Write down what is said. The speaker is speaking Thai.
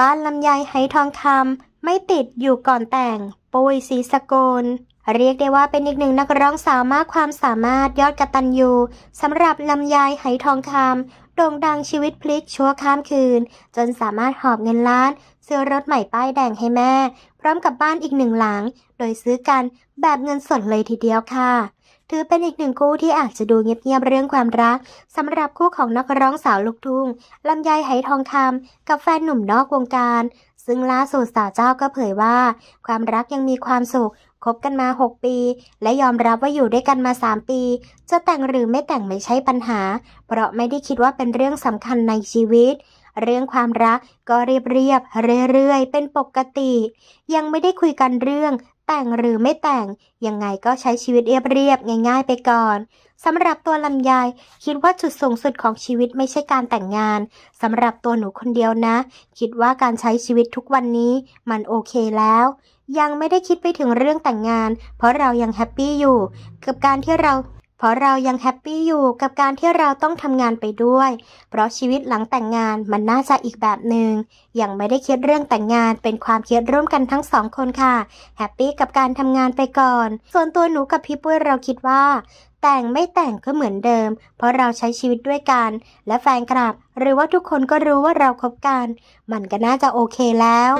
บ้านลำไยไหทองคำไม่ติดอยู่ก่อนแต่งปุ้ยศรีสกุลเรียกได้ว่าเป็นอีกหนึ่งนักร้องสาวมากความสามารถยอดกระตันยูสำหรับลำไยไหทองคำโด่งดังชีวิตพลิกชั่วข้ามคืน จนสามารถหอบเงินล้านซื้อรถใหม่ป้ายแดงให้แม่ พร้อมกับบ้านอีกหนึ่งหลัง โดยซื้อกันแบบเงินสดเลยทีเดียวค่ะถือเป็นอีกหนึ่งคู่ที่อาจจะดูเงียบๆเรื่องความรักสำหรับคู่ของนักร้องสาวลูกทุ่งลำไยไหทองคำกับแฟนหนุ่มนอกวงการ ซึ่งล่าสุดสาวเจ้าก็เผยว่า ความรักยังมีความสุขคบกันมา 6 ปี และยอมรับว่าอยู่ด้วยกันมา 3 ปี จะแต่งหรือไม่แต่งไม่ใช่ปัญหา เพราะไม่ได้คิดว่าเป็นเรื่องสำคัญในชีวิต เรื่องความรักก็เรียบเรียบเรื่อยๆเป็นปกติ ยังไม่ได้คุยกันเรื่องแต่งหรือไม่แต่งยังไงก็ใช้ชีวิตเรียบๆง่ายๆ ไปก่อนสำหรับตัวลำายคิดว่าจุดสูงสุดของชีวิตไม่ใช่การแต่งงานสำหรับตัวหนูคนเดียวนะ คิดว่าการใช้ชีวิตทุกวันนี้มันโอเคแล้ว ยังไม่ได้คิดไปถึงเรื่องแต่งงาน เพราะเรายังแฮปปี้อยู่กับการที่เราเพราะเรายังแฮปปี้อยู่กับการที่เราต้องทำงานไปด้วย เพราะชีวิตหลังแต่งงานมันน่าจะอีกแบบหนึง่งยังไม่ได้คิดเรื่องแต่งงานเป็นความคิดร่วมกันทั้งสองคนค่ะ แฮปปี้กับการทำงานไปก่อน ส่วนตัวหนูกับพี่ปุ้ยเราคิดว่า แต่งไม่แต่งก็เหมือนเดิม เพราะเราใช้ชีวิตด้วยกัน และแฟนคลับ หรือว่าทุกคนก็รู้ว่าเราคบกัน มันก็น่าจะโอเคแล้ว